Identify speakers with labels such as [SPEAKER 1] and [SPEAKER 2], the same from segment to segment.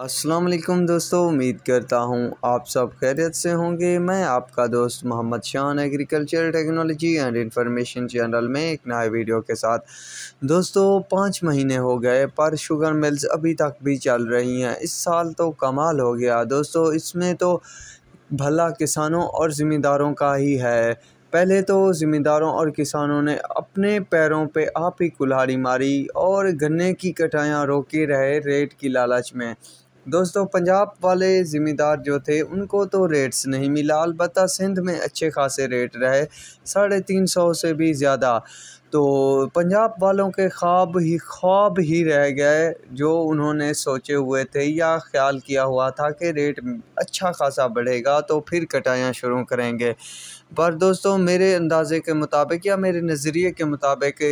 [SPEAKER 1] अस्सलाम वालेकुम दोस्तों उम्मीद करता हूँ आप सब खैरियत से होंगे मैं आपका दोस्त Mohammad Shan agriculture technology and information channel में एक नए वीडियो के साथ दोस्तों पाँच महीने हो गए पर शुगर मिल्स अभी तक भी चल रही हैं इस साल तो कमाल हो गया दोस्तों इसमें तो भला किसानों और ज़िम्मेदारों का ही है पहले तो ज़िम्मेदारों और किसानों ने अपने पैरों पे आप ही कुल्हाड़ी मारी और गन्ने की कटाइयाँ रोके रहे रेट की लालच में दोस्तों पंजाब वाले ज़िम्मेदार जो थे उनको तो रेट्स नहीं मिला अलबत् सिंध में अच्छे खासे रेट रहे साढ़े तीन सौ से भी ज़्यादा तो पंजाब वालों के ख्वाब ही ख्वाब ही रह गए जो उन्होंने सोचे हुए थे या ख्याल किया हुआ था कि रेट अच्छा खासा बढ़ेगा तो फिर कटायाँ शुरू करेंगे पर दोस्तों मेरे अंदाज़े के मुताबिक या मेरे नज़रिए के मुताबिक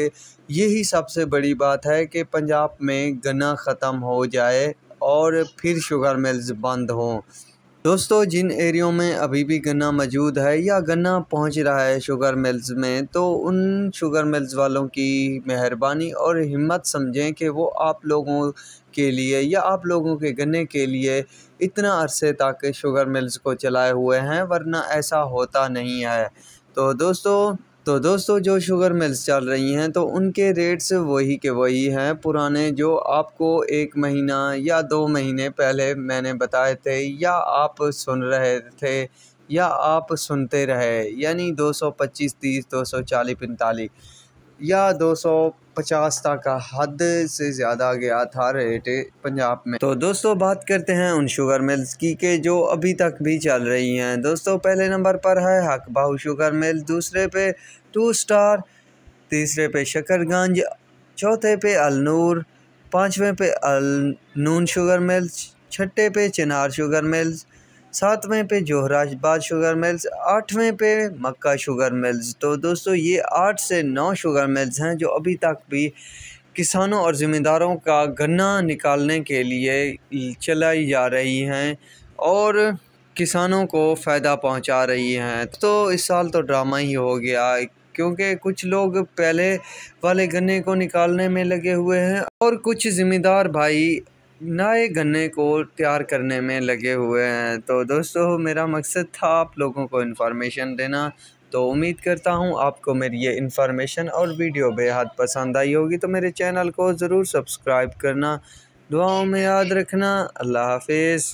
[SPEAKER 1] यही सबसे बड़ी बात है कि पंजाब में गन्ना ख़त्म हो जाए और फिर शुगर मिल्स बंद हों दोस्तों जिन एरियो में अभी भी गन्ना मौजूद है या गन्ना पहुंच रहा है शुगर मिल्स में तो उन शुगर मिल्स वालों की मेहरबानी और हिम्मत समझें कि वो आप लोगों के लिए या आप लोगों के गन्ने के लिए इतना अरसे तक शुगर मिल्स को चलाए हुए हैं वरना ऐसा होता नहीं है तो दोस्तों तो दोस्तों जो शुगर मिल्स चल रही हैं तो उनके रेट्स वही के वही हैं पुराने जो आपको एक महीना या दो महीने पहले मैंने बताए थे या आप सुन रहे थे या आप सुनते रहे यानी 225 30 240 45 या 250 तक का हद से ज़्यादा गया था रेट पंजाब में तो दोस्तों बात करते हैं उन शुगर मिल्स की के जो अभी तक भी चल रही हैं दोस्तों पहले नंबर पर है हक बाहू शुगर मिल दूसरे पे टू स्टार तीसरे पे शकरगंज चौथे पे अलनूर पाँचवें पे अल नून शुगर मिल्स छठे पे चिनार शुगर मिल्स सातवें पे जोहराबाद शुगर मिल्स आठवें पे मक्का शुगर मिल्स तो दोस्तों ये आठ से नौ शुगर मिल्स हैं जो अभी तक भी किसानों और ज़मींदारों का गन्ना निकालने के लिए चलाई जा रही हैं और किसानों को फ़ायदा पहुंचा रही हैं तो इस साल तो ड्रामा ही हो गया क्योंकि कुछ लोग पहले वाले गन्ने को निकालने में लगे हुए हैं और कुछ ज़िम्मेदार भाई नए गन्ने को तैयार करने में लगे हुए हैं तो दोस्तों मेरा मकसद था आप लोगों को इन्फॉर्मेशन देना तो उम्मीद करता हूँ आपको मेरी ये इन्फॉर्मेशन और वीडियो बेहद पसंद आई होगी तो मेरे चैनल को ज़रूर सब्सक्राइब करना दुआओं में याद रखना अल्लाह हाफिज़